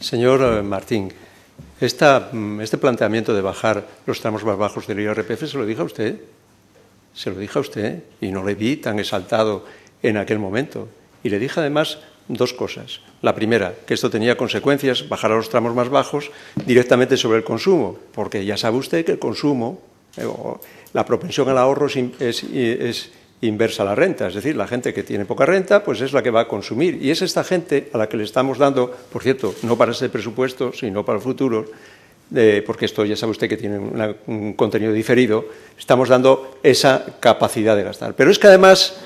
Señor eh, Martín, mm, este planteamiento de bajar los tramos más bajos del IRPF se lo dije a usted, se lo dije a usted, y no le vi tan exaltado en aquel momento. Y le dije además dos cosas. La primera, que esto tenía consecuencias, bajar a los tramos más bajos directamente sobre el consumo, porque ya sabe usted que el consumo, eh, la propensión al ahorro es, es, es inversa la renta, es decir, la gente que tiene poca renta, pues es la que va a consumir. Y es esta gente a la que le estamos dando, por cierto, no para ese presupuesto, sino para el futuro, eh, porque esto ya sabe usted que tiene un contenido diferido, estamos dando esa capacidad de gastar. Pero es que además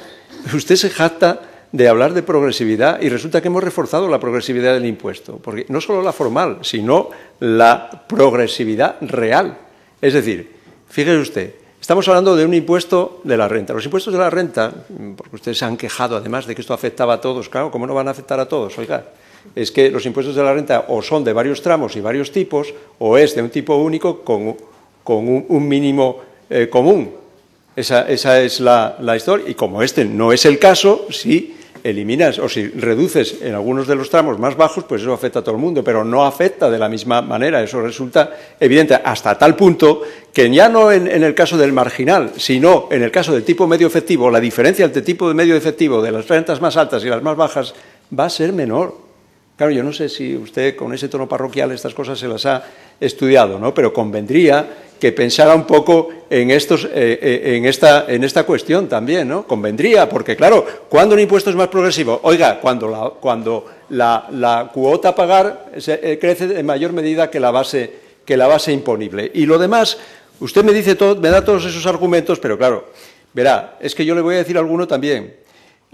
usted se jacta de hablar de progresividad y resulta que hemos reforzado la progresividad del impuesto, porque no solo la formal, sino la progresividad real. Es decir, fíjese usted, Estamos hablando de un impuesto de la renta. Los impuestos de la renta, porque ustedes se han quejado además de que esto afectaba a todos, claro, ¿cómo no van a afectar a todos? Oiga, es que los impuestos de la renta o son de varios tramos y varios tipos, o es de un tipo único con, un, mínimo eh, común. Esa, esa, es la historia. Y como este no es el caso, sí eliminas o si reduces en algunos de los tramos más bajos, pues eso afecta a todo el mundo, pero no afecta de la misma manera, eso resulta evidente, hasta tal punto que ya no en, el caso del marginal, sino en el caso del tipo medio efectivo, la diferencia entre tipo de medio efectivo de las rentas más altas y las más bajas va a ser menor. Claro, yo no sé si usted con ese tono parroquial estas cosas se las ha estudiado, ¿no? Pero convendría que pensara un poco eh, eh, en, esta, cuestión también, ¿no? Convendría, porque claro, ¿cuándo un impuesto es más progresivo? Oiga, cuando la, cuota a pagar eh, crece en mayor medida que la, base, imponible. Y lo demás, usted me dice todo, me da todos esos argumentos, pero claro, verá, es que yo le voy a decir alguno también.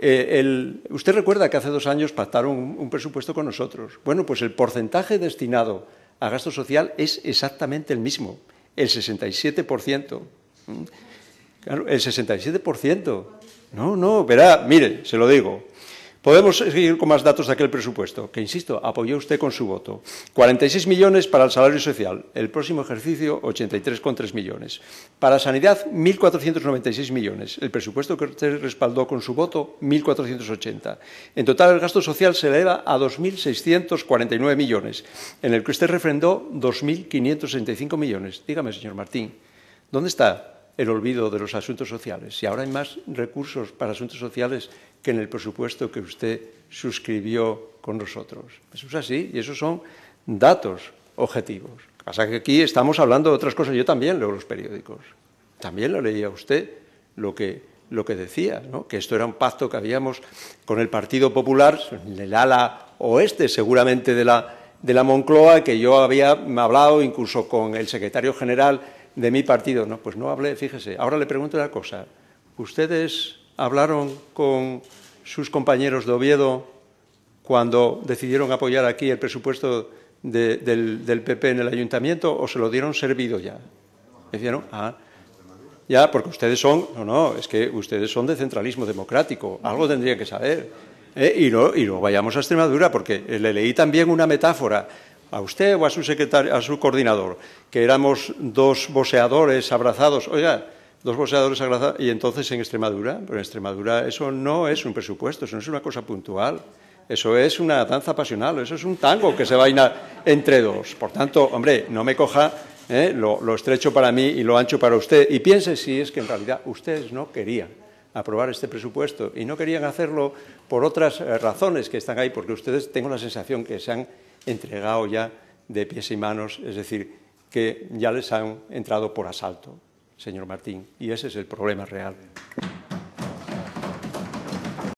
usted recuerda que hace dos años pactaron un presupuesto con nosotros. Bueno, pues el porcentaje destinado a gasto social es exactamente el mismo el 67%. Mm. Claro, el 67%. No, no, verá, mire, se lo digo. Podemos seguir con más datos de aquel presupuesto, que, insisto, apoyó usted con su voto. 46 millones para el salario social, el próximo ejercicio 83,3 millones. Para sanidad, 1.496 millones. El presupuesto que usted respaldó con su voto, 1.480. En total, el gasto social se eleva a 2.649 millones, en el que usted refrendó 2.565 millones. Dígame, señor Martín, ¿dónde está el olvido de los asuntos sociales. si ahora hay más recursos para asuntos sociales que en el presupuesto que usted suscribió con nosotros. Eso es así y esos son datos objetivos. Casa que aquí estamos hablando de otras cosas. Yo también leo los periódicos. También lo leía usted, lo que, lo que decía, que esto era un pacto que habíamos con el Partido Popular, en el ala oeste seguramente de la, de la Moncloa, que yo había hablado incluso con el secretario general de mi partido. No, pues no hablé, fíjese. Ahora le pregunto la cosa. ¿Ustedes hablaron con sus compañeros de Oviedo cuando decidieron apoyar aquí el presupuesto del, PP en el ayuntamiento o se lo dieron servido ya? dijeron? ah, ya, porque ustedes son, no, no, es que ustedes son de centralismo democrático, algo tendría que saber. ¿eh? Y, no, y vayamos a Extremadura, porque le leí también una metáfora a usted o a su secretario, a su coordinador, que éramos dos boseadores abrazados, oiga, dos boseadores abrazados, y entonces en Extremadura, pero en Extremadura eso no es un presupuesto, eso no es una cosa puntual, eso es una danza pasional, eso es un tango que se vaina entre dos. Por tanto, hombre, no me coja ¿eh? lo, lo estrecho para mí y lo ancho para usted, y piense si es que en realidad ustedes no querían aprobar este presupuesto y no querían hacerlo por otras eh, razones que están ahí, porque ustedes tengo la sensación que se han entregado ya de pies y manos, es decir, que ya les han entrado por asalto, señor Martín, y ese es el problema real.